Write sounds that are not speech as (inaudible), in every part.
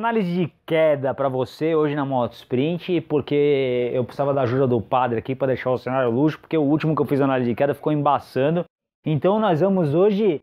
análise de queda para você hoje na Moto Sprint, porque eu precisava da ajuda do padre aqui para deixar o cenário luxo, porque o último que eu fiz análise de queda ficou embaçando. Então nós vamos hoje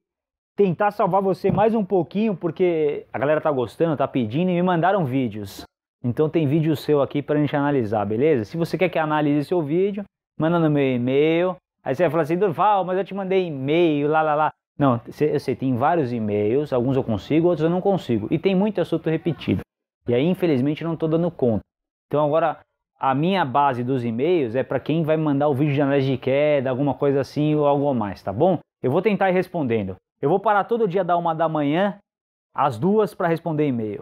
tentar salvar você mais um pouquinho, porque a galera tá gostando, tá pedindo e me mandaram vídeos. Então tem vídeo seu aqui para a gente analisar, beleza? Se você quer que analise seu vídeo, manda no meu e-mail. Aí você vai falar assim, Durval, mas eu te mandei e-mail, lá lá lá. Não, eu sei, tem vários e-mails, alguns eu consigo, outros eu não consigo. E tem muito assunto repetido. E aí, infelizmente, não estou dando conta. Então, agora, a minha base dos e-mails é para quem vai mandar o vídeo de análise de queda, alguma coisa assim ou algo mais, tá bom? Eu vou tentar ir respondendo. Eu vou parar todo dia da uma da manhã às duas para responder e-mail.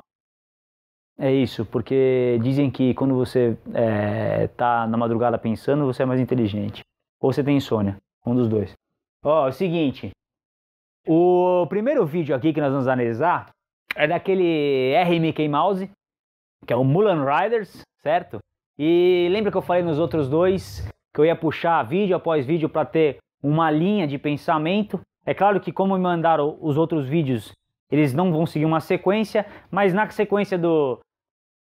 É isso, porque dizem que quando você está é, tá na madrugada pensando, você é mais inteligente. Ou você tem insônia, um dos dois. Ó, oh, é o seguinte, o primeiro vídeo aqui que nós vamos analisar é daquele R Mickey Mouse, que é o Mulan Riders, certo? E lembra que eu falei nos outros dois que eu ia puxar vídeo após vídeo para ter uma linha de pensamento. É claro que como me mandaram os outros vídeos, eles não vão seguir uma sequência, mas na sequência do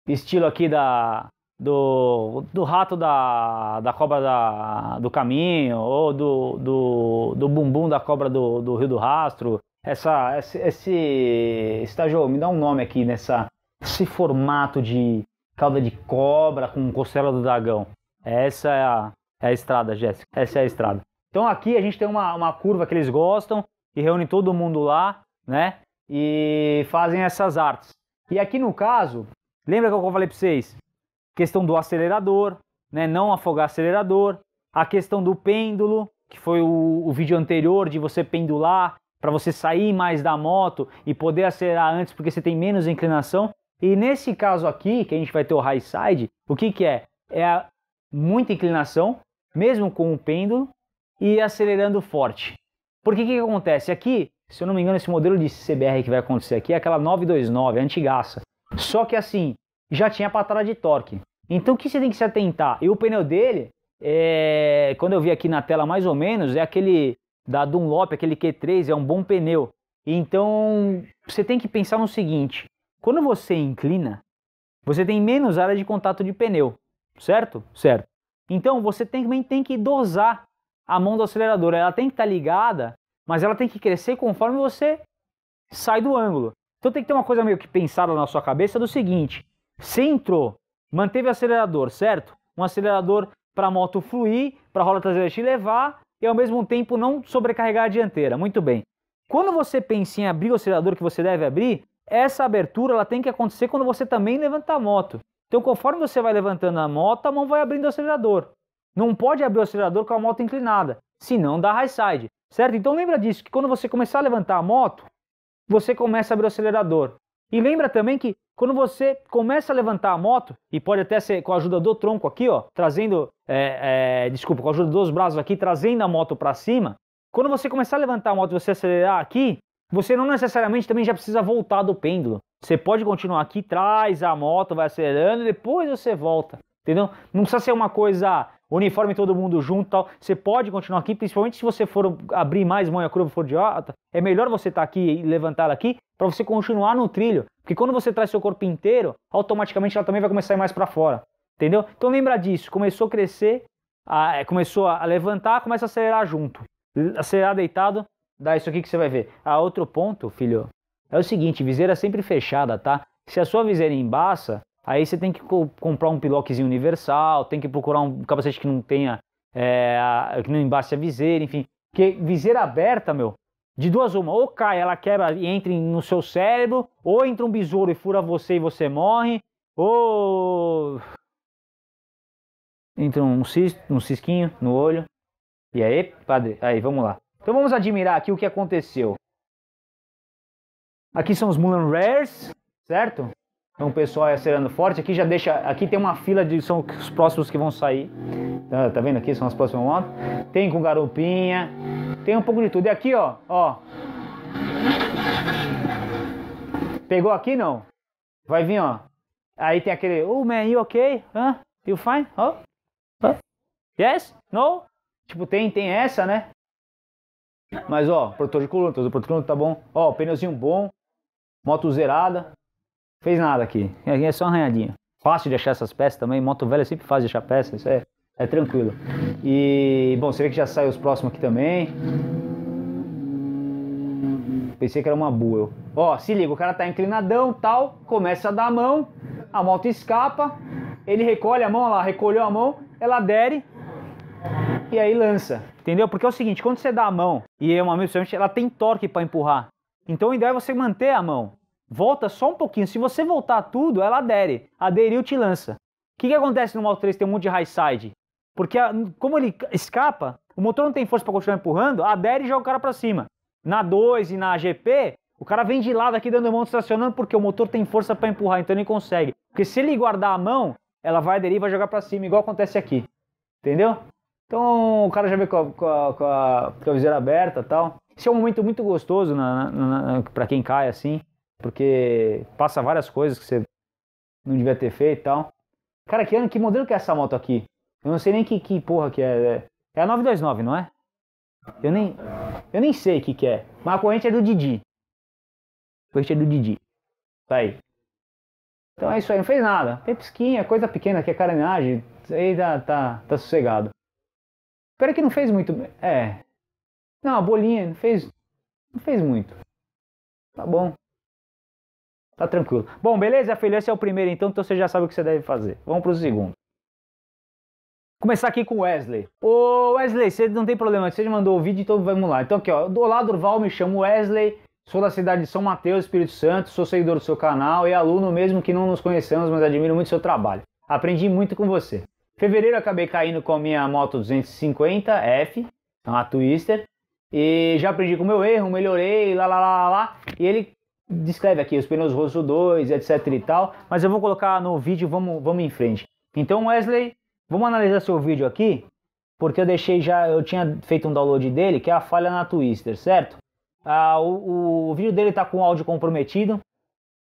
estilo aqui da do, do rato da, da cobra da, do caminho, ou do, do, do bumbum da cobra do, do rio do rastro. Essa, esse, esse estágio, me dá um nome aqui nessa, esse formato de cauda de cobra com costela do dragão. Essa é a, é a estrada, Jéssica. Essa é a estrada. Então aqui a gente tem uma, uma curva que eles gostam, e reúne todo mundo lá, né? E fazem essas artes. E aqui no caso, lembra que eu falei pra vocês? questão do acelerador, né, não afogar acelerador, a questão do pêndulo, que foi o, o vídeo anterior de você pendular para você sair mais da moto e poder acelerar antes porque você tem menos inclinação. E nesse caso aqui, que a gente vai ter o high side, o que, que é? É muita inclinação, mesmo com o pêndulo, e acelerando forte. Porque o que, que acontece? Aqui, se eu não me engano, esse modelo de CBR que vai acontecer aqui é aquela 929, antigaça. Só que assim, já tinha patada de torque. Então o que você tem que se atentar? E o pneu dele, é, quando eu vi aqui na tela mais ou menos, é aquele da Dunlop, aquele Q3, é um bom pneu. Então você tem que pensar no seguinte: quando você inclina, você tem menos área de contato de pneu, certo? Certo. Então você também tem que dosar a mão do acelerador. Ela tem que estar tá ligada, mas ela tem que crescer conforme você sai do ângulo. Então tem que ter uma coisa meio que pensada na sua cabeça do seguinte: entrou, manteve o acelerador, certo? Um acelerador para a moto fluir, para a roda traseira te levar e ao mesmo tempo não sobrecarregar a dianteira. Muito bem. Quando você pensa em abrir o acelerador que você deve abrir, essa abertura ela tem que acontecer quando você também levanta a moto. Então, conforme você vai levantando a moto, a mão vai abrindo o acelerador. Não pode abrir o acelerador com a moto inclinada, senão dá high side, certo? Então lembra disso, que quando você começar a levantar a moto, você começa a abrir o acelerador. E lembra também que quando você começa a levantar a moto, e pode até ser com a ajuda do tronco aqui, ó, trazendo, é, é, desculpa, com a ajuda dos braços aqui, trazendo a moto para cima, quando você começar a levantar a moto e você acelerar aqui, você não necessariamente também já precisa voltar do pêndulo. Você pode continuar aqui, traz a moto, vai acelerando, e depois você volta. Entendeu? Não precisa ser uma coisa uniforme todo mundo junto tal. Você pode continuar aqui, principalmente se você for abrir mais manha curva for de alta, é melhor você estar tá aqui e levantar ela aqui para você continuar no trilho. Porque quando você traz seu corpo inteiro, automaticamente ela também vai começar a ir mais para fora. Entendeu? Então lembra disso, começou a crescer, a, é, começou a levantar, começa a acelerar junto. Acelerar deitado, dá isso aqui que você vai ver. Ah, outro ponto, filho, é o seguinte, viseira sempre fechada, tá? Se a sua viseira é embaça, Aí você tem que co comprar um piloquezinho universal, tem que procurar um capacete que não tenha, é, a, que não embaste a viseira, enfim. Porque viseira aberta, meu, de duas uma, ou cai, ela quebra e entra no seu cérebro, ou entra um besouro e fura você e você morre, ou entra um, cis, um cisquinho no olho. E aí, padre? Aí, vamos lá. Então vamos admirar aqui o que aconteceu. Aqui são os Mulan Rares, certo? Então o pessoal é acelerando forte. Aqui já deixa. Aqui tem uma fila de são os próximos que vão sair. Tá, tá vendo aqui? São as próximas motos. Tem com garoupinha Tem um pouco de tudo. E aqui, ó, ó. Pegou aqui não? Vai vir, ó. Aí tem aquele. Oh man, you okay? Huh? You fine? Oh? Huh? Yes? No? Tipo, tem, tem essa, né? Mas ó, protetor de coluna, protetor de coluna tá bom. Ó, pneuzinho bom. Moto zerada. Fez nada aqui. Aqui é só arranhadinha. Fácil de achar essas peças também. Moto velha é sempre fácil de achar peças. Isso é, é tranquilo. E, bom, você vê que já saiu os próximos aqui também. Pensei que era uma boa Ó, se liga, o cara tá inclinadão tal. Começa a dar a mão. A moto escapa. Ele recolhe a mão, lá, recolheu a mão. Ela adere. E aí lança. Entendeu? Porque é o seguinte, quando você dá a mão e é uma mão, ela tem torque para empurrar. Então o ideal é você manter a mão. Volta só um pouquinho. Se você voltar tudo, ela adere. Aderiu, te lança. O que, que acontece no Mal 3 tem um monte de high side? Porque a, como ele escapa, o motor não tem força para continuar empurrando, adere e joga o cara para cima. Na 2 e na GP, o cara vem de lado aqui dando mão, estacionando, porque o motor tem força para empurrar, então ele consegue. Porque se ele guardar a mão, ela vai aderir e vai jogar para cima, igual acontece aqui. Entendeu? Então o cara já vê com a, com a, com a, com a viseira aberta tal. Esse é um momento muito gostoso para quem cai assim porque passa várias coisas que você não devia ter feito e tal. Cara, que ano, que modelo que é essa moto aqui? Eu não sei nem que, que porra que é. É, é a 929, não é? Eu nem, eu nem sei o que que é. Mas a corrente é do Didi. A corrente é do Didi. Tá aí. Então é isso aí, não fez nada. Pepisquinha, coisa pequena, que é carenagem. Aí tá, tá, tá sossegado. Espera é que não fez muito. É. Não, a bolinha, não fez. Não fez muito. Tá bom. Tá tranquilo. Bom, beleza, filho? Esse é o primeiro então, então você já sabe o que você deve fazer. Vamos pro segundo. Começar aqui com Wesley. Ô Wesley, você não tem problema, você já mandou o vídeo, então vamos lá. Então aqui ó, olá Durval, me chamo Wesley, sou da cidade de São Mateus, Espírito Santo, sou seguidor do seu canal e aluno mesmo que não nos conhecemos mas admiro muito seu trabalho. Aprendi muito com você. Em fevereiro acabei caindo com a minha moto 250F, uma então Twister, e já aprendi com o meu erro, melhorei, lá lá lá lá, e ele descreve aqui os pneus Rosso 2, etc e tal, mas eu vou colocar no vídeo, vamos, vamos em frente. Então Wesley, vamos analisar seu vídeo aqui, porque eu deixei já, eu tinha feito um download dele, que é a falha na Twister, certo? Ah, o, o vídeo dele tá com áudio comprometido,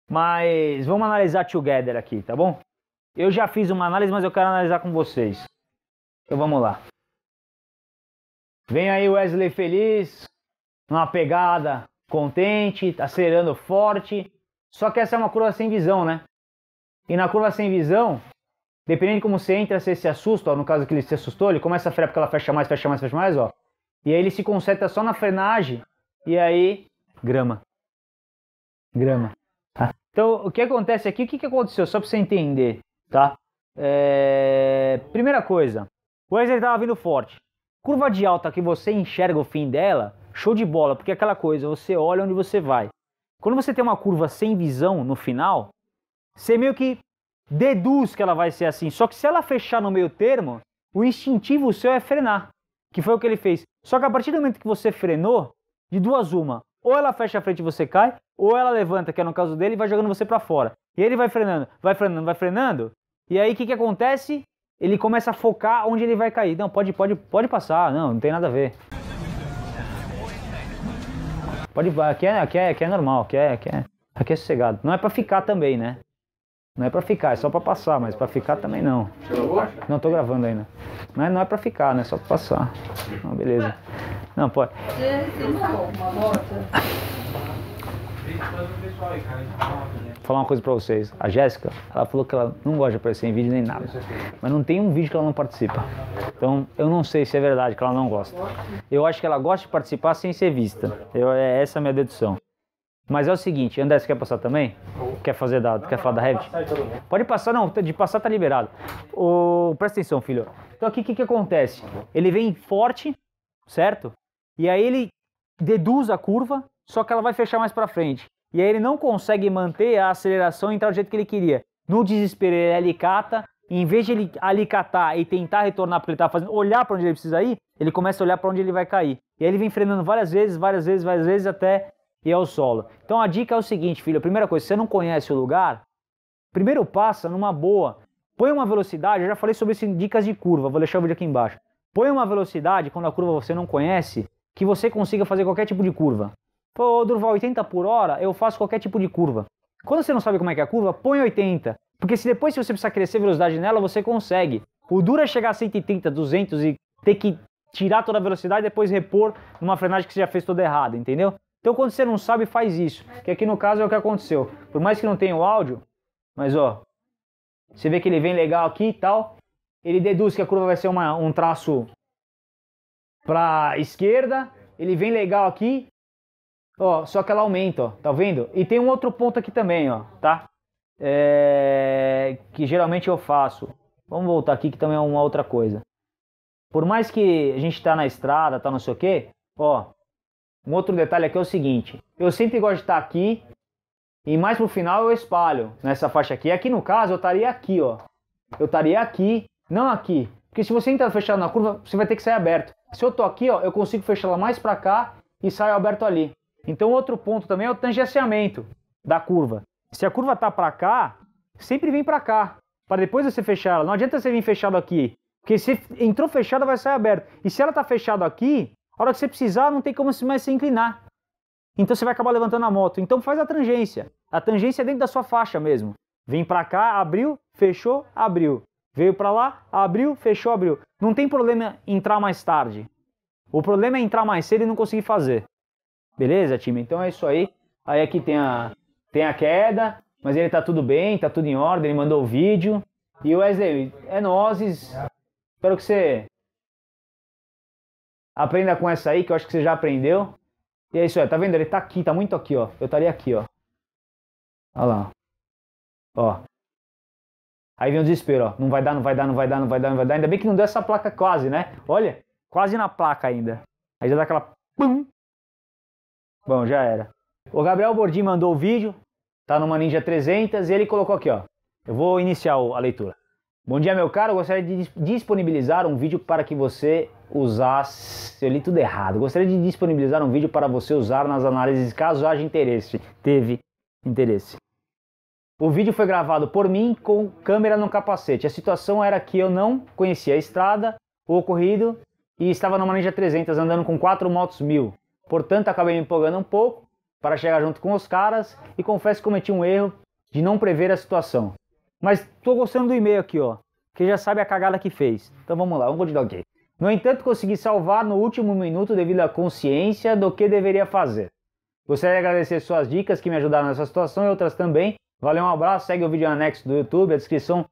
mas vamos analisar together aqui, tá bom? Eu já fiz uma análise, mas eu quero analisar com vocês. Então vamos lá. Vem aí Wesley Feliz, numa pegada contente, tá acelerando forte. Só que essa é uma curva sem visão, né? E na curva sem visão, dependendo de como você entra, você se assusta, ó, no caso que ele se assustou, ele começa a frear porque ela fecha mais, fecha mais, fecha mais, ó. E aí ele se concentra só na frenagem e aí grama. Grama. Tá? Então, o que acontece aqui, o que, que aconteceu? Só pra você entender, tá? É... Primeira coisa, o Wesley tava vindo forte. Curva de alta que você enxerga o fim dela, Show de bola, porque é aquela coisa, você olha onde você vai. Quando você tem uma curva sem visão no final, você meio que deduz que ela vai ser assim. Só que se ela fechar no meio termo, o instintivo seu é frenar, que foi o que ele fez. Só que a partir do momento que você frenou, de duas uma, ou ela fecha a frente e você cai, ou ela levanta, que é no caso dele, e vai jogando você para fora. E ele vai frenando, vai frenando, vai frenando. E aí o que, que acontece? Ele começa a focar onde ele vai cair. Não, pode, pode, pode passar. Não, não tem nada a ver. Pode ir, aqui é, aqui é, aqui é normal, aqui é, aqui é, aqui é sossegado. Não é pra ficar também, né? Não é pra ficar, é só pra passar, mas pra ficar também não. Não, tô gravando ainda. Não é, não é pra ficar, né? Só pra passar. Não, beleza. Não, pode. Você uma moto? falar uma coisa pra vocês. A Jéssica, ela falou que ela não gosta de aparecer em vídeo nem nada. Mas não tem um vídeo que ela não participa. Então, eu não sei se é verdade que ela não gosta. Eu acho que ela gosta de participar sem ser vista. Eu, é essa é a minha dedução. Mas é o seguinte, André, você quer passar também? Quer fazer da, não, quer falar da Revit? Pode passar, não, de passar tá liberado. O presta atenção, filho. Então aqui o que, que acontece? Ele vem forte, certo? E aí ele deduz a curva, só que ela vai fechar mais para frente e aí ele não consegue manter a aceleração e entrar do jeito que ele queria. No desespero, ele alicata, e em vez de ele alicatar e tentar retornar porque ele tá fazendo, olhar para onde ele precisa ir, ele começa a olhar para onde ele vai cair. E aí ele vem frenando várias vezes, várias vezes, várias vezes até ir ao solo. Então a dica é o seguinte, filho, a primeira coisa, se você não conhece o lugar, primeiro passa numa boa. Põe uma velocidade, eu já falei sobre isso em dicas de curva, vou deixar o vídeo aqui embaixo. Põe uma velocidade quando a curva você não conhece, que você consiga fazer qualquer tipo de curva. Pô, Durval, 80 por hora, eu faço qualquer tipo de curva. Quando você não sabe como é que é a curva, põe 80. Porque se depois se você precisar crescer velocidade nela, você consegue. O duro é chegar a 130, 200 e ter que tirar toda a velocidade e depois repor numa frenagem que você já fez toda errada, entendeu? Então quando você não sabe, faz isso. Que aqui no caso é o que aconteceu. Por mais que não tenha o áudio, mas ó, você vê que ele vem legal aqui e tal. Ele deduz que a curva vai ser uma, um traço pra esquerda. Ele vem legal aqui, Ó, só que ela aumenta, ó, tá vendo? E tem um outro ponto aqui também, ó, tá? É... Que geralmente eu faço. Vamos voltar aqui que também é uma outra coisa. Por mais que a gente tá na estrada, tá não sei o quê, ó. Um outro detalhe aqui é o seguinte. Eu sempre gosto de estar tá aqui e mais pro final eu espalho nessa faixa aqui. Aqui no caso eu estaria aqui, ó. Eu estaria aqui, não aqui. Porque se você entrar fechado na curva, você vai ter que sair aberto. Se eu tô aqui, ó, eu consigo fechar ela mais pra cá e saio aberto ali. Então, outro ponto também é o tangenciamento da curva. Se a curva está para cá, sempre vem para cá, para depois você fechar ela. Não adianta você vir fechado aqui, porque se entrou fechada, vai sair aberto. E se ela está fechada aqui, a hora que você precisar, não tem como mais se inclinar. Então você vai acabar levantando a moto. Então faz a tangência. A tangência é dentro da sua faixa mesmo. Vem para cá, abriu, fechou, abriu. Veio para lá, abriu, fechou, abriu. Não tem problema entrar mais tarde. O problema é entrar mais cedo e não conseguir fazer. Beleza, time? Então é isso aí. Aí aqui tem a, tem a queda, mas ele tá tudo bem, tá tudo em ordem, ele mandou o vídeo. E o Wesley, é nozes. Espero que você aprenda com essa aí, que eu acho que você já aprendeu. E é isso aí, tá vendo? Ele tá aqui, tá muito aqui, ó. Eu estaria aqui, ó. Olha lá. Ó. Aí vem o desespero, ó. Não vai dar, não vai dar, não vai dar, não vai dar, não vai dar. Ainda bem que não deu essa placa quase, né? Olha, quase na placa ainda. Aí já dá aquela pum, Bom, já era. O Gabriel Bordim mandou o vídeo, tá numa Ninja 300 e ele colocou aqui, ó. Eu vou iniciar a leitura. Bom dia, meu caro. Eu gostaria de disponibilizar um vídeo para que você usasse. Eu li tudo errado. gostaria de disponibilizar um vídeo para você usar nas análises caso haja interesse. Teve interesse. O vídeo foi gravado por mim com câmera no capacete. A situação era que eu não conhecia a estrada, o ocorrido e estava numa Ninja 300 andando com quatro motos mil. Portanto, acabei me empolgando um pouco para chegar junto com os caras e confesso que cometi um erro de não prever a situação. Mas estou gostando do e-mail aqui, ó, que já sabe a cagada que fez. Então vamos lá, um good dog. No entanto, consegui salvar no último minuto devido à consciência do que deveria fazer. Gostaria de agradecer suas dicas que me ajudaram nessa situação e outras também. Valeu, um abraço, segue o vídeo anexo do YouTube, a descrição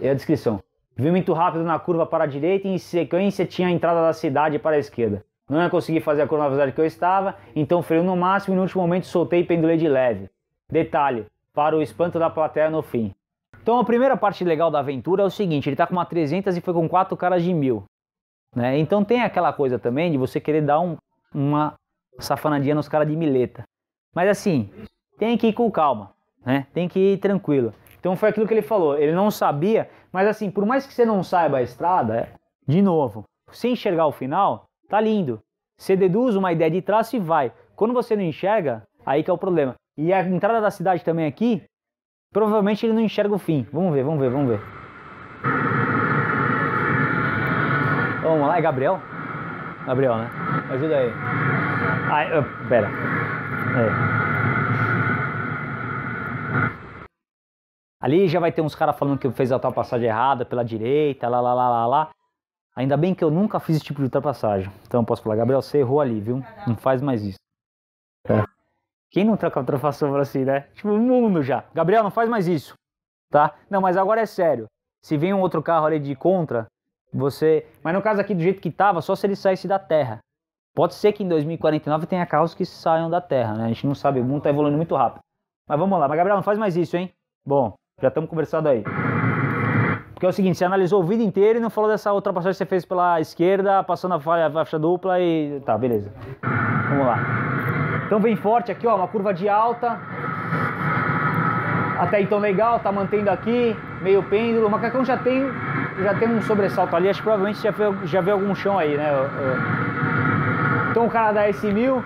é a descrição. Vi muito rápido na curva para a direita e em sequência tinha a entrada da cidade para a esquerda. Não ia conseguir fazer a curva na velocidade que eu estava, então freio no máximo e no último momento soltei e pendulei de leve. Detalhe, para o espanto da plateia no fim. Então a primeira parte legal da aventura é o seguinte, ele tá com uma 300 e foi com quatro caras de mil. Né? Então tem aquela coisa também de você querer dar um, uma safanadinha nos caras de mileta. Mas assim, tem que ir com calma, né? Tem que ir tranquilo. Então foi aquilo que ele falou, ele não sabia, mas assim, por mais que você não saiba a estrada, de novo, sem enxergar o final, Tá lindo. Você deduz uma ideia de traço e vai. Quando você não enxerga, aí que é o problema. E a entrada da cidade também aqui, provavelmente ele não enxerga o fim. Vamos ver, vamos ver, vamos ver. Vamos lá, é Gabriel? Gabriel, né? Ajuda aí. Ai, eu, pera. É. Ali já vai ter uns caras falando que fez a tal passagem errada pela direita, lá, lá, lá, lá, lá. Ainda bem que eu nunca fiz esse tipo de ultrapassagem. Então eu posso falar, Gabriel, você errou ali, viu? Não faz mais isso. É. Quem não troca ultrapassou pra assim, né? Tipo, o mundo já. Gabriel, não faz mais isso. Tá? Não, mas agora é sério. Se vem um outro carro ali de contra, você. Mas no caso aqui, do jeito que tava, só se ele saísse da terra. Pode ser que em 2049 tenha carros que saiam da terra, né? A gente não sabe, o mundo tá evoluindo muito rápido. Mas vamos lá. Mas, Gabriel, não faz mais isso, hein? Bom, já estamos conversando aí. Porque é o seguinte, você analisou o vídeo inteiro e não falou dessa ultrapassagem que você fez pela esquerda, passando a faixa, a faixa dupla e... Tá, beleza. Vamos lá. Então vem forte aqui, ó, uma curva de alta. Até então legal, tá mantendo aqui, meio pêndulo. O macacão já tem, já tem um sobressalto ali, acho que provavelmente já veio, já viu algum chão aí, né? Então o cara dá esse mil,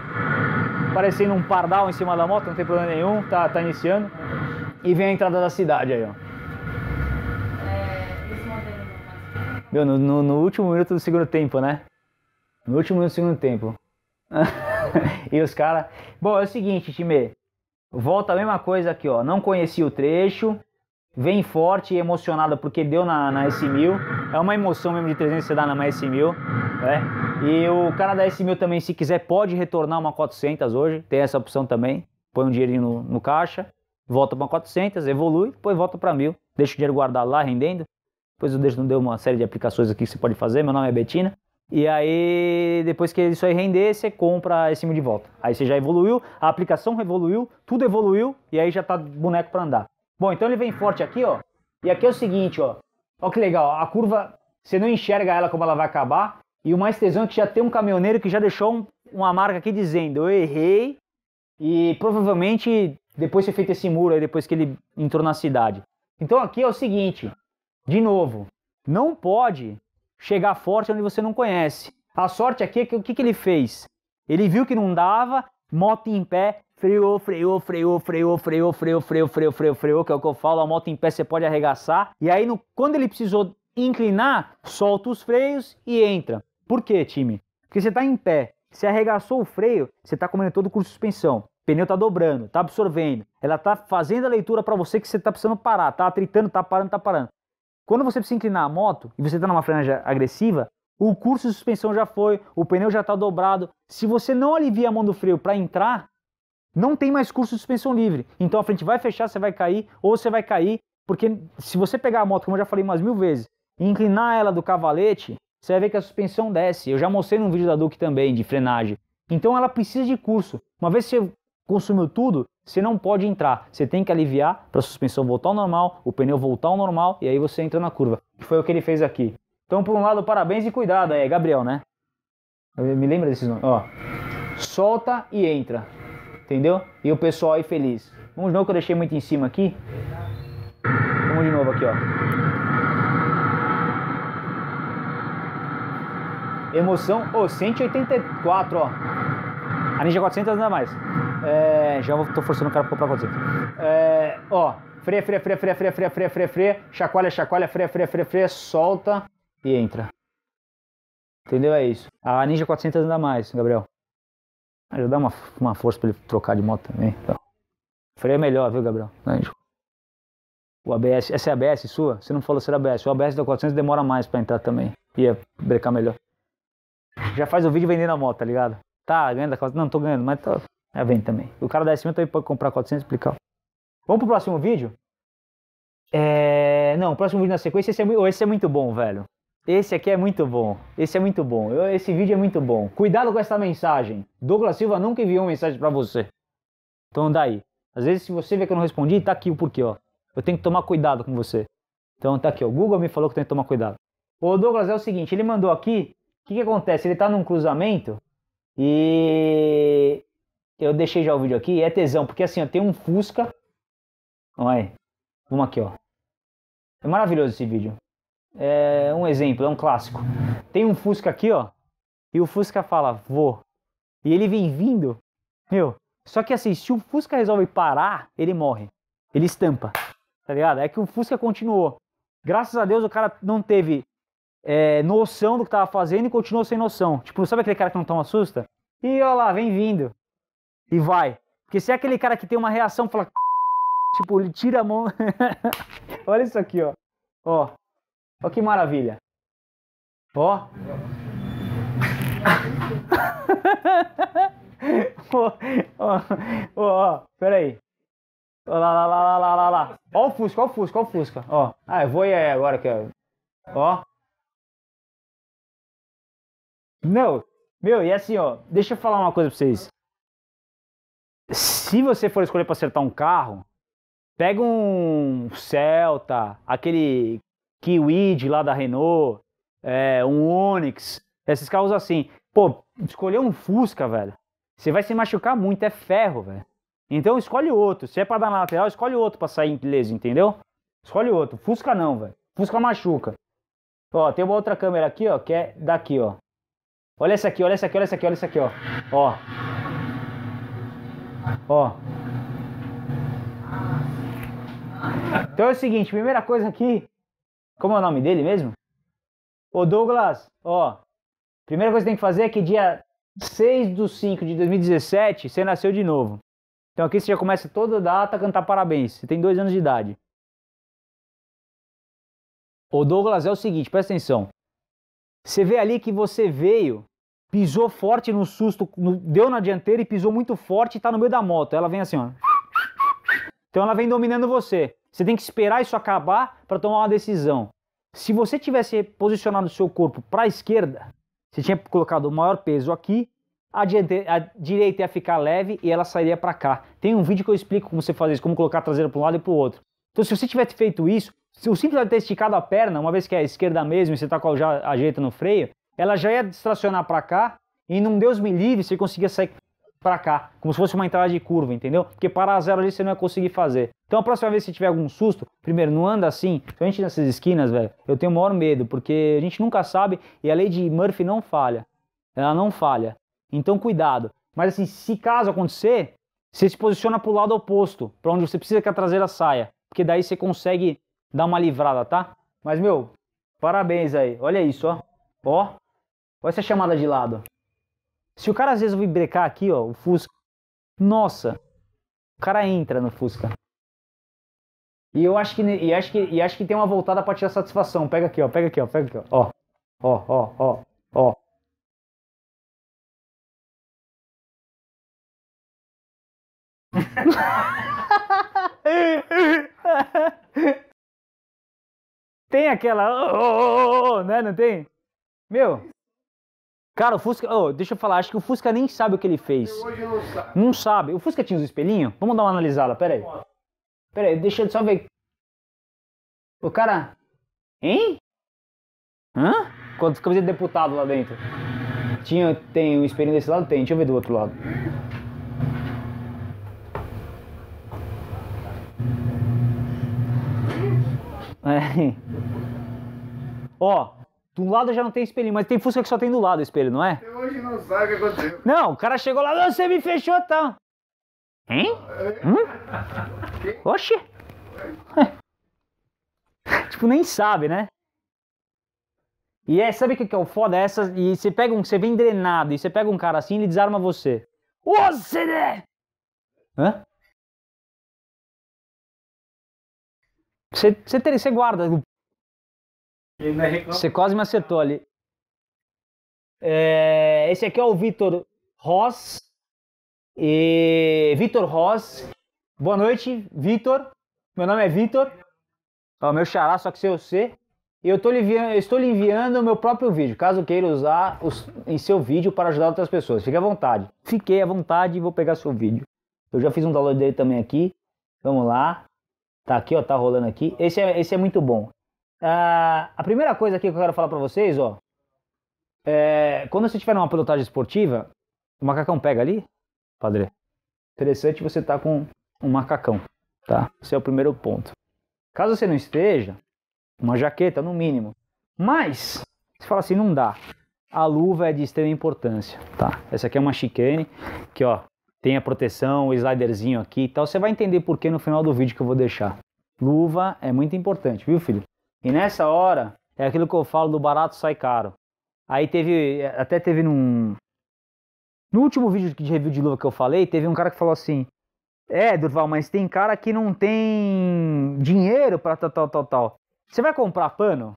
parecendo um pardal em cima da moto, não tem problema nenhum, tá, tá iniciando. E vem a entrada da cidade aí, ó. Meu, no, no, no, último minuto do segundo tempo, né? No último minuto do segundo tempo. (laughs) e os caras. Bom, é o seguinte, time. Volta a mesma coisa aqui, ó. Não conheci o trecho. Vem forte e emocionado porque deu na, na S1000. É uma emoção mesmo de 300 você dá na S1000. Né? E o cara da S1000 também, se quiser, pode retornar uma 400 hoje. Tem essa opção também. Põe um dinheirinho no, no caixa. Volta para 400, evolui. Depois volta para 1000. Deixa o dinheiro guardado lá, rendendo. Depois eu deixo, não deu uma série de aplicações aqui que você pode fazer. Meu nome é Betina. E aí, depois que isso aí render, você compra esse time de volta. Aí você já evoluiu, a aplicação evoluiu, tudo evoluiu, e aí já tá boneco para andar. Bom, então ele vem forte aqui, ó. E aqui é o seguinte, ó. Ó que legal, a curva, você não enxerga ela como ela vai acabar. E o mais tesão é que já tem um caminhoneiro que já deixou um, uma marca aqui dizendo, eu errei. E provavelmente, depois de feito esse muro aí, depois que ele entrou na cidade. Então aqui é o seguinte, de novo, não pode chegar forte onde você não conhece. A sorte aqui é que o que, que ele fez? Ele viu que não dava, moto em pé, freou, freou, freou, freou, freou, freou, freou, freou, freou, freou, que é o que eu falo, a moto em pé você pode arregaçar. E aí, no, quando ele precisou inclinar, solta os freios e entra. Por quê, time? Porque você está em pé. Se arregaçou o freio, você está comendo todo o curso de suspensão. O pneu está dobrando, está absorvendo. Ela está fazendo a leitura para você que você está precisando parar, está atritando, está parando, está parando. Quando você precisa inclinar a moto e você está numa franja agressiva, o curso de suspensão já foi, o pneu já está dobrado. Se você não alivia a mão do freio para entrar, não tem mais curso de suspensão livre. Então a frente vai fechar, você vai cair, ou você vai cair, porque se você pegar a moto, como eu já falei umas mil vezes, e inclinar ela do cavalete, você vai ver que a suspensão desce. Eu já mostrei num vídeo da Duke também, de frenagem. Então ela precisa de curso. Uma vez que você Consumiu tudo, você não pode entrar. Você tem que aliviar para a suspensão voltar ao normal, o pneu voltar ao normal e aí você entra na curva. Que foi o que ele fez aqui. Então, por um lado, parabéns e cuidado. É Gabriel, né? me lembra desses nomes. Ó, solta e entra. Entendeu? E o pessoal aí feliz. Vamos de novo que eu deixei muito em cima aqui. Vamos de novo aqui, ó. Emoção, ô, oh, 184, ó. A Ninja 400 nada mais. É, já estou forçando o cara para comprar você. É, ó, freia, freia, freia, freia, freia, freia, freia, freia, freia, chacoalha, chacoalha, freia, freia, freia, freia, solta e entra. Entendeu? É isso. A Ninja 400 ainda mais, Gabriel. Já dá uma, uma força para ele trocar de moto também. Então. Freia é melhor, viu, Gabriel? Ninja. O ABS, essa é a ABS sua? Você não falou ser ABS. O ABS da 400 demora mais para entrar também. Ia brecar melhor. Já faz o vídeo vendendo a moto, tá ligado? Tá, ganhando a 400. Não, tô ganhando, mas tá. É vendo também. O cara da S1 também pode comprar 400 e explicar. Vamos pro próximo vídeo? É... Não, o próximo vídeo na sequência, esse é, muito... esse é muito bom, velho. Esse aqui é muito bom. Esse é muito bom. Eu... Esse vídeo é muito bom. Cuidado com essa mensagem. Douglas Silva nunca enviou mensagem para você. Então daí. Às vezes, se você vê que eu não respondi, tá aqui o porquê, ó. Eu tenho que tomar cuidado com você. Então tá aqui, ó. O Google me falou que tem que tomar cuidado. O Douglas é o seguinte, ele mandou aqui. O que, que acontece? Ele tá num cruzamento e eu deixei já o vídeo aqui, é tesão, porque assim, ó, tem um Fusca. Olha aí. Vamos aqui, ó. É maravilhoso esse vídeo. É um exemplo, é um clássico. Tem um Fusca aqui, ó. E o Fusca fala, vou. E ele vem vindo. Meu, só que assim, se o Fusca resolve parar, ele morre. Ele estampa. Tá ligado? É que o Fusca continuou. Graças a Deus o cara não teve é, noção do que tava fazendo e continuou sem noção. Tipo, sabe aquele cara que não toma assusta? E ó lá, vem vindo e vai. Porque se é aquele cara que tem uma reação, fala. Tipo, ele tira a mão. (laughs) Olha isso aqui, ó. Ó. Ó que maravilha. Ó. (laughs) ó, ó, ó, peraí. Ó, lá, lá, lá, lá, lá, lá. Ó o Fusca, ó o Fusca, ó o Fusca. Ó. Ah, eu vou e aí agora que eu... É. Ó. Não. Meu, e assim, ó. Deixa eu falar uma coisa pra vocês se você for escolher para acertar um carro, pega um Celta, aquele Kiwid lá da Renault, é, um Onix, esses carros assim. Pô, escolher um Fusca, velho, você vai se machucar muito, é ferro, velho. Então escolhe outro. Se é pra dar na lateral, escolhe outro pra sair inglês, entendeu? Escolhe outro. Fusca não, velho. Fusca machuca. Ó, tem uma outra câmera aqui, ó, que é daqui, ó. Olha essa aqui, olha essa aqui, olha essa aqui, olha essa aqui, ó. Ó. Ó. Então é o seguinte, primeira coisa aqui. Como é o nome dele mesmo? Ô Douglas, ó. Primeira coisa que tem que fazer é que dia 6 de 5 de 2017 você nasceu de novo. Então aqui você já começa toda a data a cantar parabéns. Você tem dois anos de idade. Ô Douglas, é o seguinte, presta atenção. Você vê ali que você veio pisou forte no susto, deu na dianteira e pisou muito forte e tá no meio da moto. Ela vem assim, ó. Então ela vem dominando você. Você tem que esperar isso acabar para tomar uma decisão. Se você tivesse posicionado o seu corpo para a esquerda, você tinha colocado o maior peso aqui, a, a direita ia ficar leve e ela sairia para cá. Tem um vídeo que eu explico como você fazer isso, como colocar a traseira para um lado e para o outro. Então se você tivesse feito isso, se o simples de ter esticado a perna, uma vez que é a esquerda mesmo e você está com a, já a direita no freio, ela já ia distracionar para cá e não Deus me livre se conseguia sair para cá, como se fosse uma entrada de curva, entendeu? Porque parar a zero ali você não ia conseguir fazer. Então a próxima vez que tiver algum susto, primeiro, não anda assim, principalmente nessas esquinas, velho, eu tenho o maior medo, porque a gente nunca sabe e a lei de Murphy não falha. Ela não falha. Então cuidado. Mas assim, se caso acontecer, você se posiciona para o lado oposto, para onde você precisa que a traseira saia, porque daí você consegue dar uma livrada, tá? Mas meu, parabéns aí. Olha isso, ó. Ó, Olha essa chamada de lado. Se o cara às vezes vir brecar aqui, ó, o Fusca. Nossa! O cara entra no Fusca. E eu acho que, e acho que, e acho que tem uma voltada pra tirar satisfação. Pega aqui, ó, pega aqui, ó, pega aqui, ó. Ó, ó, ó, ó, ó. (laughs) tem aquela, oh, oh, oh, oh, né? Não tem? Meu, Cara, o Fusca. Oh, deixa eu falar, acho que o Fusca nem sabe o que ele fez. Hoje não sabe. Não sabe. O Fusca tinha os espelhinhos? Vamos dar uma analisada, pera aí. Pera aí, deixa eu só ver. O cara. Hein? Hã? Quantos camisas de deputado lá dentro? Tinha, tem um espelhinho desse lado? Tem, deixa eu ver do outro lado. É. Ó, do lado já não tem espelhinho, mas tem Fusca que só tem do lado o espelho, não é? hoje não sabe o que aconteceu. Não, o cara chegou lá, você me fechou, tá? Hein? É. Hum? Oxi! É. tipo, nem sabe, né? E é, sabe o que, é o foda? É essa, e você pega um, você vem drenado, e você pega um cara assim, ele desarma você. Você, né? Hã? Você, você, tem, você guarda o é você quase me acertou ali. É, esse aqui é o Vitor Ross. E Vitor Ross. Boa noite, Vitor. Meu nome é Vitor. É o meu xará, só que sem você. E eu, eu, estou lhe enviando o meu próprio vídeo, caso queira usar os, em seu vídeo para ajudar outras pessoas. Fique à vontade. Fiquei à vontade e vou pegar seu vídeo. Eu já fiz um download dele também aqui. Vamos lá. Tá aqui, ó, tá rolando aqui. Esse é, esse é muito bom. Ah, a primeira coisa aqui que eu quero falar para vocês, ó. É, quando você tiver numa pilotagem esportiva, o macacão pega ali, padre. Interessante você tá com um macacão, tá? Esse é o primeiro ponto. Caso você não esteja, uma jaqueta no mínimo. Mas, você fala assim, não dá. A luva é de extrema importância, tá? Essa aqui é uma chicane, que ó, tem a proteção, o sliderzinho aqui e tal. Você vai entender por que no final do vídeo que eu vou deixar. Luva é muito importante, viu, filho? E nessa hora, é aquilo que eu falo do barato sai caro. Aí teve, até teve num... No último vídeo de review de luva que eu falei, teve um cara que falou assim, é, Durval, mas tem cara que não tem dinheiro para tal, tal, tal, tal. Você vai comprar pano?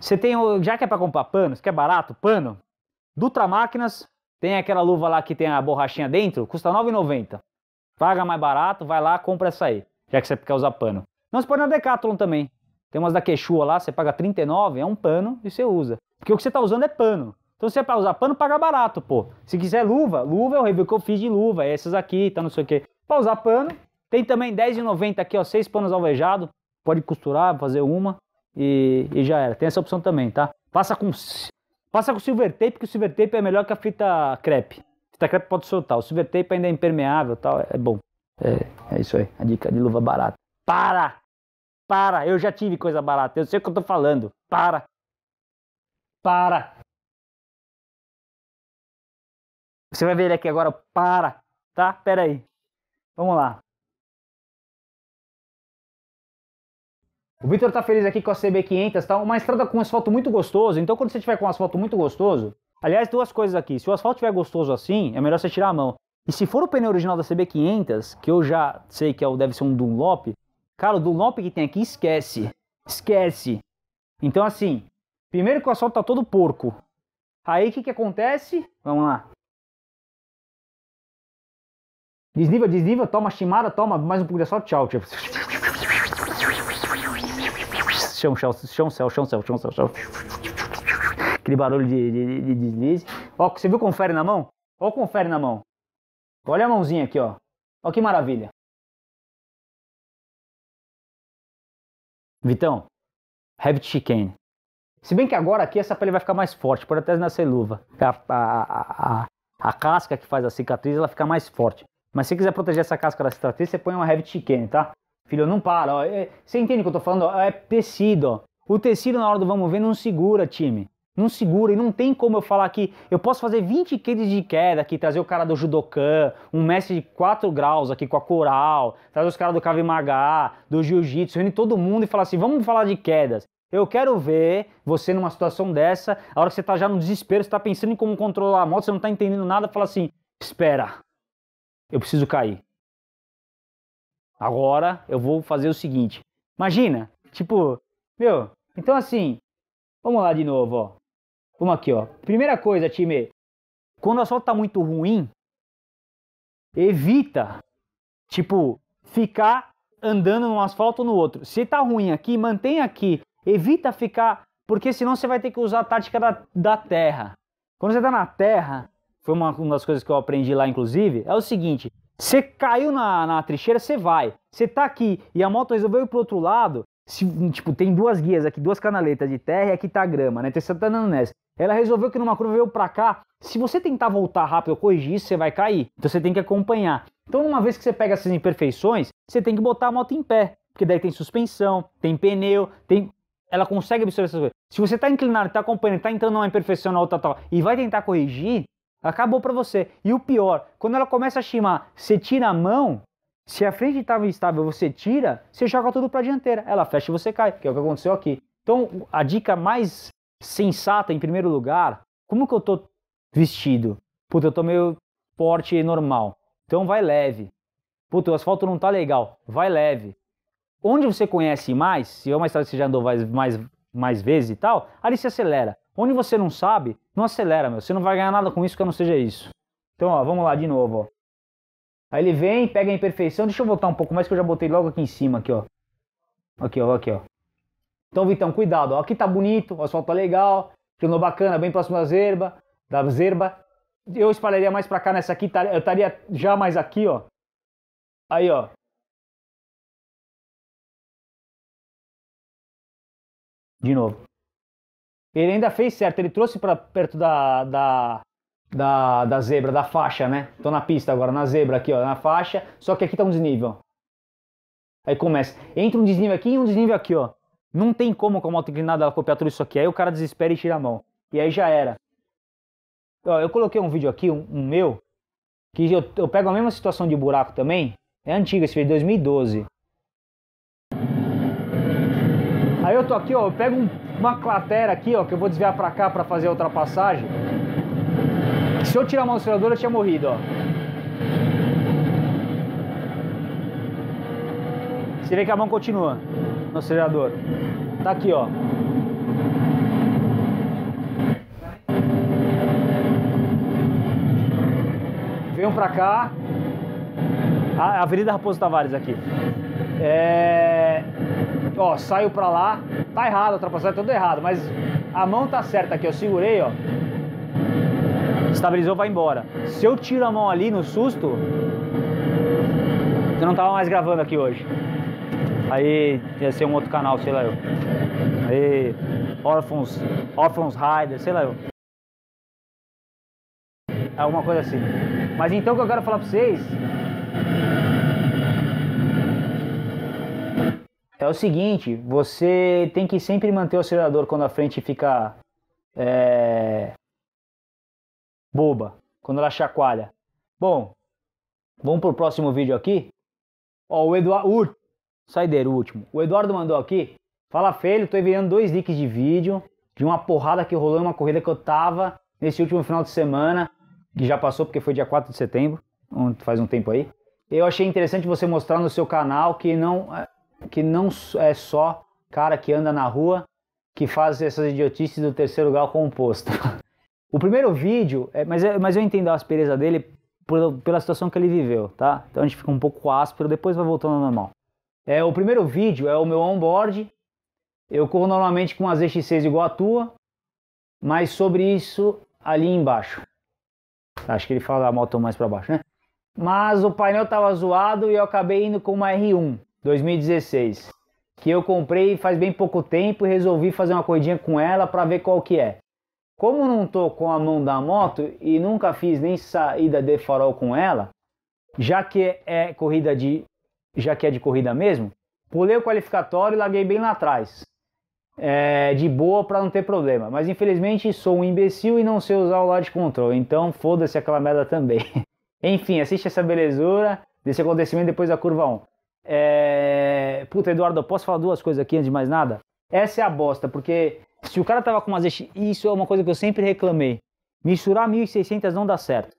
Você tem, já que é para comprar pano, que é barato, pano, Dutra Máquinas, tem aquela luva lá que tem a borrachinha dentro, custa R$ 9,90. Paga mais barato, vai lá, compra essa aí, já que você quer usar pano. Não, você pode na Decathlon também. Tem umas da Quechua lá, você paga 39, é um pano e você usa. Porque o que você está usando é pano. Então se é para usar pano, paga barato, pô. Se quiser luva, luva é o review que eu fiz de luva, é essas aqui, tá não sei o quê. Para usar pano, tem também 10,90 aqui, ó, seis panos alvejado. Pode costurar, fazer uma e, e já era. Tem essa opção também, tá? Passa com passa com silver tape, porque o silver tape é melhor que a fita crepe. Fita crepe pode soltar, o silver tape ainda é impermeável, tal, é bom. É, é isso aí, a dica de luva barata. Para! Para, eu já tive coisa barata, eu sei o que eu tô falando. Para. Para. Você vai ver ele aqui agora, para, tá? Pera aí. Vamos lá. O Victor tá feliz aqui com a CB500, tá? Uma estrada com asfalto muito gostoso, então quando você tiver com um asfalto muito gostoso... Aliás, duas coisas aqui. Se o asfalto tiver gostoso assim, é melhor você tirar a mão. E se for o pneu original da CB500, que eu já sei que é o, deve ser um Dunlop, Cara, o do Lompe que tem aqui, esquece. Esquece. Então, assim, primeiro que o assalto tá todo porco. Aí, o que que acontece? Vamos lá. Desnível, desnível, toma chimada, toma mais um pouco de assalto, tchau, tchau. Chão, chão, chão, céu, chão, céu, chão, céu, chão. Aquele barulho de, de, de deslize. Ó, você viu confere na mão? Ó confere na mão. Olha a mãozinha aqui, ó. Ó que maravilha. Vitão, Rabbit chicken. Se bem que agora aqui essa pele vai ficar mais forte, pode até nascer luva. A, a, a, a, casca que faz a cicatriz, ela fica mais forte. Mas se quiser proteger essa casca da cicatriz, você põe uma Heavy chicken, tá? Filho, não para. Ó. É, você entende o que eu tô falando? é tecido, ó. O tecido na hora do vamos ver não segura, time não segura e não tem como eu falar que eu posso fazer 20 quilos de queda aqui, trazer o cara do Judokan, um mestre de 4 graus aqui com a coral, trazer os caras do Krav do Jiu-Jitsu, reunir todo mundo e falar assim, vamos falar de quedas. Eu quero ver você numa situação dessa, a hora que você tá já no desespero, você tá pensando em como controlar a moto, você não tá entendendo nada, fala assim, espera, eu preciso cair. Agora eu vou fazer o seguinte, imagina, tipo, meu, então assim, vamos lá de novo, ó. Vamos aqui, ó. Primeira coisa, time. Quando o asfalto tá muito ruim, evita, tipo, ficar andando num asfalto ou no outro. Se tá ruim aqui, mantém aqui. Evita ficar, porque senão você vai ter que usar a tática da, da terra. Quando você tá na terra, foi uma, uma das coisas que eu aprendi lá, inclusive, é o seguinte. Você caiu na, na trincheira, você vai. Você tá aqui e a moto resolveu ir pro outro lado, se, tipo, tem duas guias aqui, duas canaletas de terra e aqui tá grama, né? Então você tá andando nessa. Ela resolveu que numa curva veio para cá. Se você tentar voltar rápido ou corrigir isso, você vai cair. Então você tem que acompanhar. Então, uma vez que você pega essas imperfeições, você tem que botar a moto em pé. Porque daí tem suspensão, tem pneu, tem. Ela consegue absorver essas coisas. Se você está inclinado, está acompanhando, está entrando numa imperfeição na outra tal, e vai tentar corrigir, acabou para você. E o pior, quando ela começa a chimar, você tira a mão, se a frente estava instável, você tira, você joga tudo para a dianteira. Ela fecha e você cai, que é o que aconteceu aqui. Então, a dica mais sensata, em primeiro lugar, como que eu tô vestido? Puta, eu tô meio porte normal. Então vai leve. Puta, o asfalto não tá legal. Vai leve. Onde você conhece mais, se é uma estrada que você já andou mais, mais, mais vezes e tal, ali se acelera. Onde você não sabe, não acelera, meu. Você não vai ganhar nada com isso que não seja isso. Então, ó, vamos lá de novo, ó. Aí ele vem, pega a imperfeição. Deixa eu voltar um pouco mais que eu já botei logo aqui em cima, aqui, ó. Aqui, ó, aqui, ó. Então, Vitão, cuidado. aqui tá bonito, o asfalto tá legal, clima bacana, bem próximo da zerba, da zerba. Eu espalharia mais pra cá nessa aqui, tá? eu estaria já mais aqui, ó. Aí, ó. De novo. Ele ainda fez certo, ele trouxe para perto da, da, da, da, zebra, da faixa, né? Tô na pista agora, na zebra aqui, ó, na faixa. Só que aqui tá um desnível, ó. Aí começa. Entra um desnível aqui e um desnível aqui, ó. Não tem como com a moto inclinada ela copiar tudo isso aqui. Aí o cara desespera e tira a mão. E aí já era. Ó, eu coloquei um vídeo aqui, um, um meu, que eu, eu, pego a mesma situação de buraco também. É antigo esse vídeo, 2012. É aí eu tô aqui, ó, eu pego um, uma clatera aqui, ó, que eu vou desviar pra cá pra fazer a ultrapassagem. Se eu tirar a mão do acelerador, eu tinha morrido, ó. Você vê que a mão continua no acelerador. Tá aqui, ó. Venham pra cá. A Avenida Raposo Tavares aqui. É... Ó, saiu pra lá. Tá errado, ultrapassagem tá tudo errado, mas a mão tá certa aqui, eu segurei, ó. Estabilizou, vai embora. Se eu tiro a mão ali no susto, eu não tava mais gravando aqui hoje. Aí ia ser um outro canal, sei lá eu. Aí Orphans, Orphans Rider, sei lá eu. Alguma coisa assim. Mas então o que eu quero falar pra vocês é o seguinte, você tem que sempre manter o acelerador quando a frente fica é, boba, quando ela chacoalha. Bom, vamos pro próximo vídeo aqui. Ó, o Eduardo, Saideiro, o último. O Eduardo mandou aqui. Fala, filho, tô enviando dois links de vídeo de uma porrada que rolou em uma corrida que eu tava nesse último final de semana, que já passou porque foi dia 4 de setembro, faz um tempo aí. Eu achei interessante você mostrar no seu canal que não, eh, que não é só cara que anda na rua que faz essas idiotices do terceiro grau composto. (laughs) o primeiro vídeo, é, mas, é, mas eu entendo a aspereza dele pela situação que ele viveu, tá? Então a gente fica um pouco áspero, depois vai voltando ao normal. É, o primeiro vídeo é o meu onboard. Eu corro normalmente com as zx 6 igual a tua, mas sobre isso ali embaixo. Acho que ele fala a moto mais para baixo, né? Mas o painel tava zoado e eu acabei indo com uma R1 2016, que eu comprei faz bem pouco tempo e resolvi fazer uma corridinha com ela para ver qual que é. Como não tô com a mão da moto e nunca fiz nem saída de farol com ela, já que é corrida de já que é de corrida mesmo, pulei o qualificatório e larguei bem lá atrás. É, de boa para não ter problema. Mas infelizmente sou um imbecil e não sei usar o Large Control, então foda-se aquela merda também. (laughs) Enfim, assiste essa belezura desse acontecimento depois da curva 1. É... Puta, Eduardo, eu posso falar duas coisas aqui antes de mais nada? Essa é a bosta, porque se o cara tava com umas... Isso é uma coisa que eu sempre reclamei. Misturar 1.600 não dá certo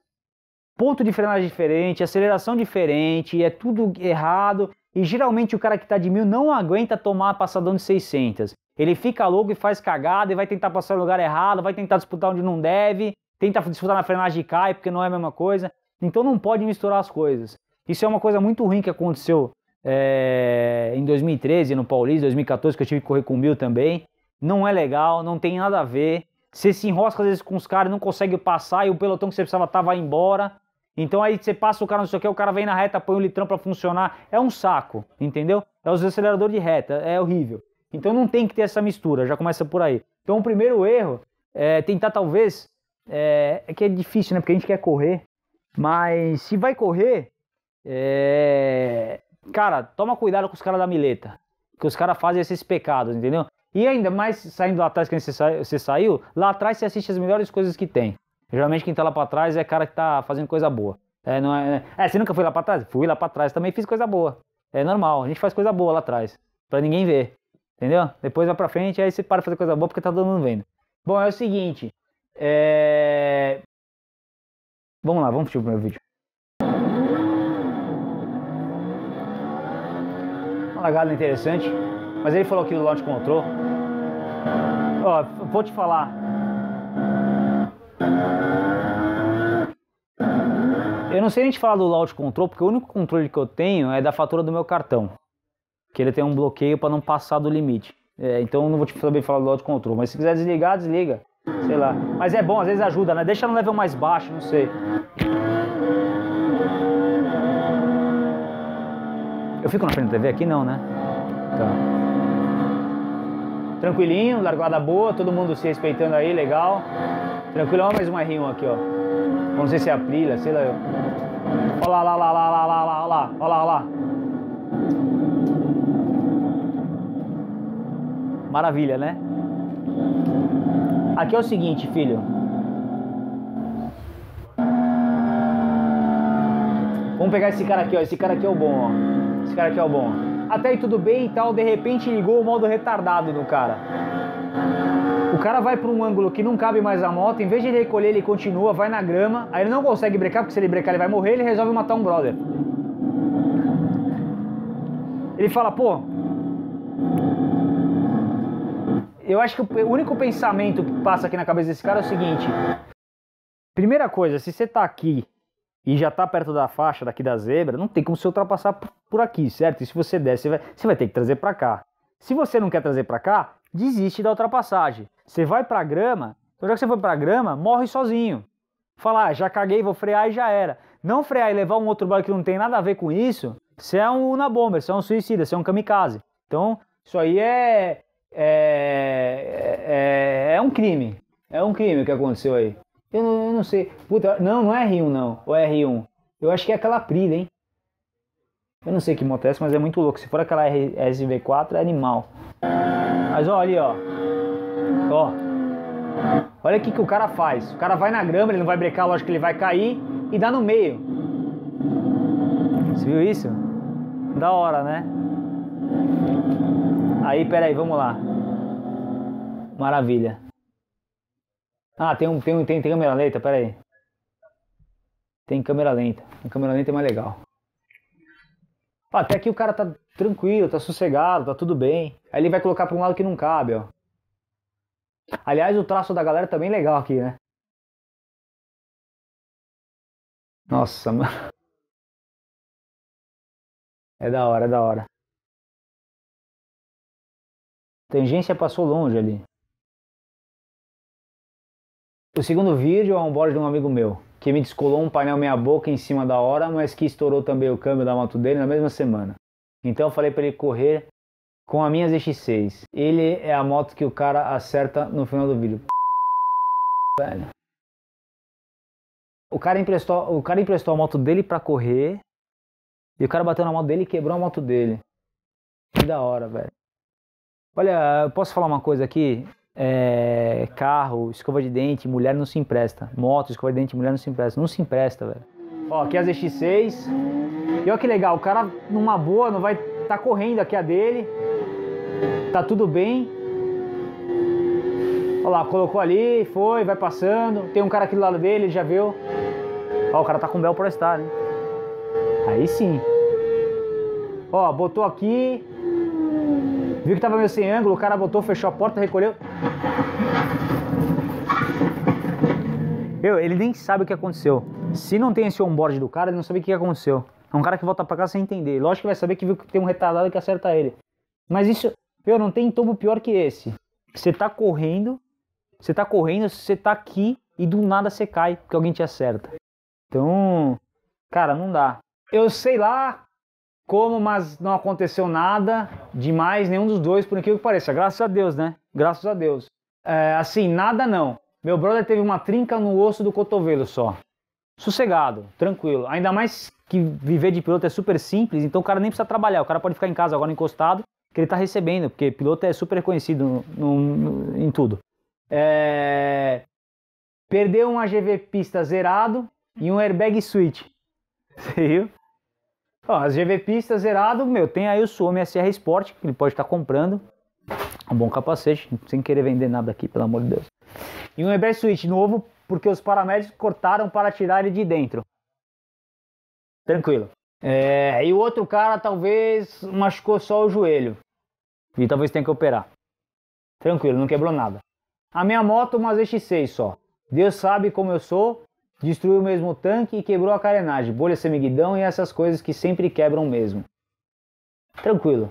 ponto de frenagem diferente, aceleração diferente, é tudo errado. E geralmente o cara que está de mil não aguenta tomar passadão de 600. Ele fica louco e faz cagada e vai tentar passar no lugar errado, vai tentar disputar onde não deve, tenta disputar na frenagem e cai, porque não é a mesma coisa. Então não pode misturar as coisas. Isso é uma coisa muito ruim que aconteceu é, em 2013 no Paulista, 2014, que eu tive que correr com mil também. Não é legal, não tem nada a ver. Você se enrosca às vezes com os caras, não consegue passar e o pelotão que você precisava estar tá, vai embora. Então aí você passa o cara não sei o que, o cara vem na reta, põe o litrão para funcionar. É um saco, entendeu? É os acelerador de reta, é horrível. Então não tem que ter essa mistura, já começa por aí. Então o primeiro erro é tentar talvez. É, é que é difícil, né? Porque a gente quer correr. Mas se vai correr, é... cara, toma cuidado com os caras da mileta. Que os caras fazem esses pecados, entendeu? E ainda mais saindo lá atrás que você, sa você saiu, lá atrás você assiste as melhores coisas que tem. Geralmente quem tá lá pra trás é cara que tá fazendo coisa boa. É, não é, é, é, você nunca foi lá pra trás? Fui lá pra trás, também fiz coisa boa. É normal, a gente faz coisa boa lá atrás, pra ninguém ver. Entendeu? Depois vai pra frente, aí você para de fazer coisa boa porque tá todo mundo vendo. Bom, é o seguinte. É... Vamos lá, vamos o primeiro vídeo. Uma largada interessante, mas ele falou aqui do launch control. Ó, vou te falar. Eu não sei nem te falar do loud control, porque o único controle que eu tenho é da fatura do meu cartão. Que ele tem um bloqueio para não passar do limite. É, então eu não vou te saber falar do loud control. Mas se quiser desligar, desliga. Sei lá. Mas é bom, às vezes ajuda, né? Deixa no level mais baixo, não sei. Eu fico na frente da TV aqui não, né? Tá. Tranquilinho, largada boa, todo mundo se respeitando aí, legal. Tranquilo, mais uma R1 aqui, ó. Não sei se é a Prilha, sei lá eu. Olha lá, olha lá, olha lá, olha lá, lá, olha lá, olha lá. Maravilha, né? Aqui é o seguinte, filho. Vamos pegar esse cara aqui, ó. Esse cara aqui é o bom, ó. Esse cara aqui é o bom até aí tudo bem e tal, de repente ligou o modo retardado no cara. O cara vai para um ângulo que não cabe mais a moto, em vez de ele recolher, ele continua, vai na grama, aí ele não consegue brecar, porque se ele brecar ele vai morrer, ele resolve matar um brother. Ele fala, pô, eu acho que o único pensamento que passa aqui na cabeça desse cara é o seguinte: primeira coisa, se você tá aqui e já tá perto da faixa daqui da zebra, não tem como você ultrapassar por aqui, certo? E se você der, você vai, você vai ter que trazer para cá. Se você não quer trazer para cá, desiste da ultrapassagem. Você vai para grama, então já que você foi para grama, morre sozinho. Falar, ah, já caguei, vou frear e já era. Não frear e levar um outro barco que não tem nada a ver com isso, você é um na bomba, você é um suicida, você é um kamikaze. Então, isso aí é, é, é, é, é um crime. É um crime o que aconteceu aí. Eu não, eu não sei. Puta, não, não é R1 não. Ou é R1. Eu acho que é aquela Aprilia, hein? Eu não sei que moto é essa, mas é muito louco. Se for aquela SV4, é animal. Mas olha ali, ó. Ó. Olha o que o cara faz. O cara vai na grama, ele não vai brecar, lógico que ele vai cair e dá no meio. Você viu isso? Da hora, né? Aí, peraí, vamos lá. Maravilha. Ah, tem, um, tem, um, tem, tem câmera lenta, pera aí. Tem câmera lenta. A câmera lenta é mais legal. Ah, até aqui o cara tá tranquilo, tá sossegado, tá tudo bem. Aí ele vai colocar pra um lado que não cabe, ó. Aliás, o traço da galera tá bem legal aqui, né? Nossa, mano. É da hora, é da hora. tangência passou longe ali. O segundo vídeo é um bordo de um amigo meu, que me descolou um painel meia boca em cima da hora, mas que estourou também o câmbio da moto dele na mesma semana. Então eu falei para ele correr com a minha ZX6. Ele é a moto que o cara acerta no final do vídeo. Velho. O cara emprestou, o cara emprestou a moto dele para correr. E o cara bateu na moto dele e quebrou a moto dele. Que da hora, velho. Olha, posso falar uma coisa aqui? é, carro, escova de dente, mulher não se empresta. Moto, escova de dente, mulher não se empresta. Não se empresta, velho. Ó, aqui as é a ZX6. E olha que legal, o cara numa boa, não vai tá correndo aqui a dele. Tá tudo bem. Olha lá, colocou ali, foi, vai passando. Tem um cara aqui do lado dele, ele já viu. Ó, o cara tá com Bel Pro estar né? Aí sim. Ó, botou aqui. Viu que tava meio sem ângulo, o cara botou, fechou a porta, recolheu. Meu, ele nem sabe o que aconteceu. Se não tem esse onboard do cara, ele não sabe o que aconteceu. É um cara que volta para casa sem entender. Lógico que vai saber que viu que tem um retardado que acerta ele. Mas isso, meu, não tem tombo pior que esse. Você tá correndo, você tá correndo, você tá aqui e do nada você cai porque alguém te acerta. Então, cara, não dá. Eu sei lá como, mas não aconteceu nada demais, nenhum dos dois, por aquilo que pareça. Graças a Deus, né? Graças a Deus. É, assim, nada não. Meu brother teve uma trinca no osso do cotovelo só. Sossegado, tranquilo. Ainda mais que viver de piloto é super simples, então o cara nem precisa trabalhar. O cara pode ficar em casa agora encostado, que ele tá recebendo, porque piloto é super conhecido no, no, em tudo. É... Perdeu um AGV pista zerado e um airbag switch. (laughs) Você viu? Ó, GV pista zerado, meu, tem aí o Suomi SR Sport, que ele pode estar tá comprando um bom capacete, sem querer vender nada aqui, pelo amor de Deus. E um Embraer Switch novo, porque os paramédicos cortaram para tirar ele de dentro. Tranquilo. É, e o outro cara talvez machucou só o joelho. E talvez tenha que operar. Tranquilo, não quebrou nada. A minha moto, uma ZX6 só. Deus sabe como eu sou. Destruiu o mesmo tanque e quebrou a carenagem, bolha semiguidão e essas coisas que sempre quebram mesmo. Tranquilo.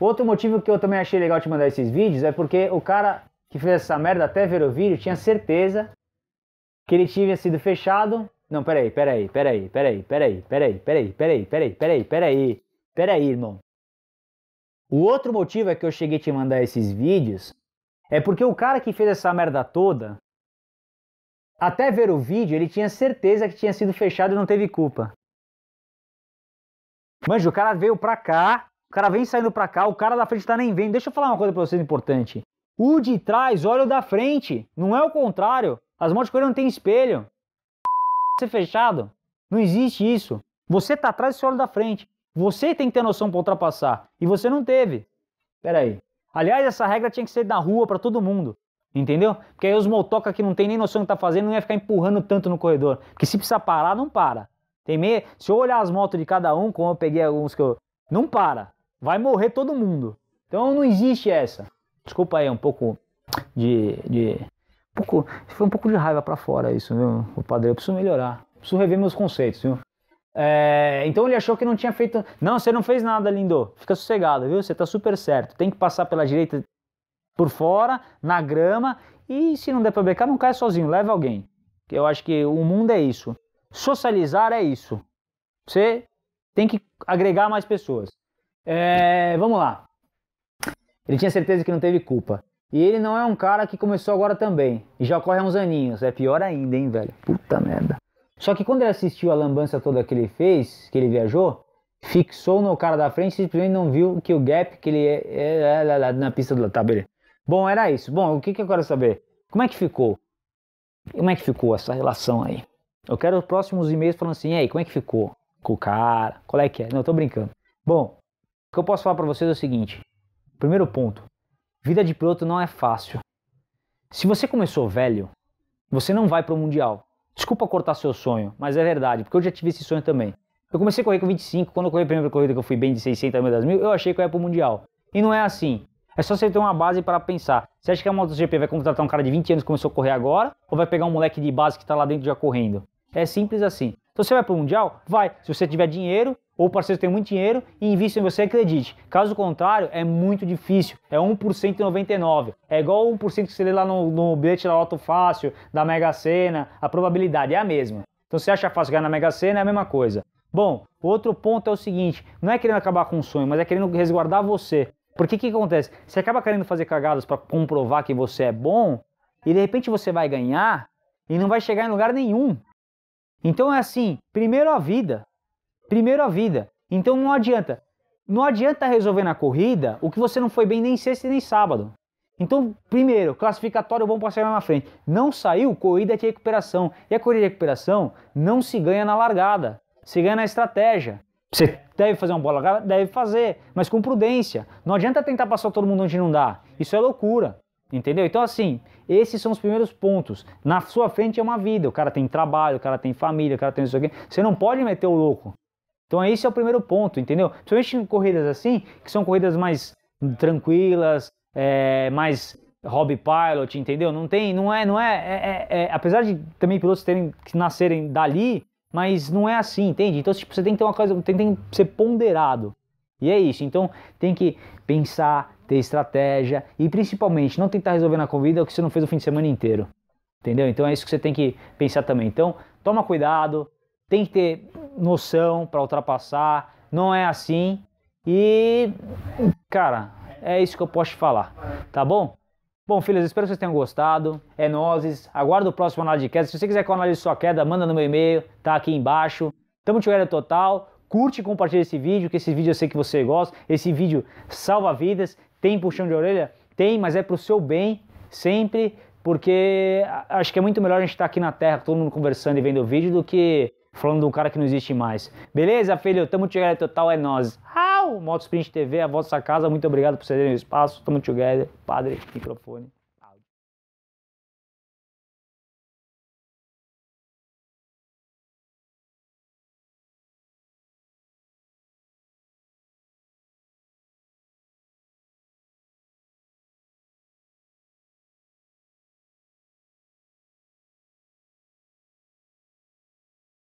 Outro motivo que eu também achei legal te mandar esses vídeos é porque o cara que fez essa merda até ver o vídeo tinha certeza que ele tinha sido fechado. Não, peraí, peraí, peraí, peraí, peraí, peraí, peraí, peraí, peraí, peraí, peraí, peraí, irmão. O outro motivo é que eu cheguei a te mandar esses vídeos é porque o cara que fez essa merda toda, até ver o vídeo, ele tinha certeza que tinha sido fechado e não teve culpa. Manjo, o cara veio pra cá, cara vem saindo para cá, o cara da frente tá nem vendo. Deixa eu falar uma coisa para vocês importante. O de trás olha o da frente, não é o contrário. As motos correndo não tem espelho. Ser é fechado, não existe isso. Você tá atrás, você olha o da frente. Você tem que ter noção para ultrapassar e você não teve. Pera aí. Aliás, essa regra tinha que ser na rua para todo mundo. Entendeu? Porque aí os motoca que não tem nem noção do que tá fazendo não ia ficar empurrando tanto no corredor. Porque se precisar parar, não para. Tem meia... Se eu olhar as motos de cada um, como eu peguei alguns que eu. Não para vai morrer todo mundo. Então não existe essa. Desculpa aí, é um pouco de. de um pouco, foi um pouco de raiva para fora isso, viu? O padre, eu preciso melhorar. Preciso rever meus conceitos, viu? É, então ele achou que não tinha feito. Não, você não fez nada, lindo. Fica sossegado, viu? Você tá super certo. Tem que passar pela direita por fora, na grama. E se não der pra becar, não cai sozinho, leva alguém. Eu acho que o mundo é isso. Socializar é isso. Você tem que agregar mais pessoas. É, vamos lá. Ele tinha certeza que não teve culpa. E ele não é um cara que começou agora também. E já corre há uns aninhos. É pior ainda, hein, velho? Puta merda. Só que quando ele assistiu a lambança toda que ele fez, que ele viajou, fixou no cara da frente e simplesmente não viu que o gap que ele é, é, é, é na pista do. Tá, beleza. Bom, era isso. Bom, o que, que eu quero saber? Como é que ficou? Como é que ficou essa relação aí? Eu quero os próximos e-mails falando assim, e aí, como é que ficou? Com o cara? Qual é que é? Não, eu tô brincando. Bom, o que eu posso falar para vocês é o seguinte: primeiro ponto, vida de piloto não é fácil. Se você começou velho, você não vai para o Mundial. Desculpa cortar seu sonho, mas é verdade, porque eu já tive esse sonho também. Eu comecei a correr com 25, quando eu corri a primeira corrida que eu fui bem de 600 a das eu achei que eu ia pro Mundial. E não é assim. É só você ter uma base para pensar. Você acha que a MotoGP vai contratar um cara de 20 anos que começou a correr agora, ou vai pegar um moleque de base que está lá dentro já correndo? É simples assim. Então você vai para o Mundial? Vai. Se você tiver dinheiro, ou o parceiro tem muito dinheiro e invista em você, acredite. Caso contrário, é muito difícil. É 1% 99. É igual 1% que você lê lá no, no bilhete da Loto Fácil, da Mega Sena. A probabilidade é a mesma. Então você acha fácil ganhar na Mega Sena, é a mesma coisa. Bom, outro ponto é o seguinte: não é querendo acabar com o um sonho, mas é querendo resguardar você. Porque o que acontece? Você acaba querendo fazer cagadas para comprovar que você é bom, e de repente você vai ganhar e não vai chegar em lugar nenhum. Então é assim, primeiro a vida. Primeiro a vida. Então não adianta. Não adianta resolver na corrida o que você não foi bem nem sexta nem sábado. Então, primeiro, classificatório bom para sair lá na frente. Não saiu, corrida é de recuperação. E a corrida de recuperação não se ganha na largada, se ganha na estratégia. Você deve fazer uma bola largada? Deve fazer, mas com prudência. Não adianta tentar passar todo mundo onde não dá. Isso é loucura. Entendeu? Então, assim, esses são os primeiros pontos. Na sua frente é uma vida. O cara tem trabalho, o cara tem família, o cara tem isso aqui. Você não pode meter o louco. Então, esse é o primeiro ponto, entendeu? Principalmente em corridas assim, que são corridas mais tranquilas, é, mais hobby pilot, entendeu? Não tem, não é, não é, é, é, é, apesar de também pilotos terem que nascerem dali, mas não é assim, entende? Então, tipo, você tem que ter uma coisa, tem, tem que ser ponderado. E é isso. Então, tem que pensar, ter estratégia e principalmente não tentar resolver na corrida o que você não fez o fim de semana inteiro. Entendeu? Então é isso que você tem que pensar também. Então, toma cuidado, tem que ter noção para ultrapassar, não é assim. E, cara, é isso que eu posso te falar, tá bom? Bom, filhos, espero que vocês tenham gostado. É nozes. Aguardo o próximo análise de queda. Se você quiser que eu analise sua queda, manda no meu e-mail, tá aqui embaixo. Tamo olho total. Curte e compartilha esse vídeo, que esse vídeo eu sei que você gosta. Esse vídeo salva vidas. Tem puxão de orelha? Tem, mas é pro seu bem, sempre, porque acho que é muito melhor a gente estar tá aqui na Terra, todo mundo conversando e vendo o vídeo, do que falando de um cara que não existe mais. Beleza, filho? Tamo together total, é nós. Au! Moto Sprint TV, a vossa casa, muito obrigado por cederem o espaço. Tamo together, padre, microfone.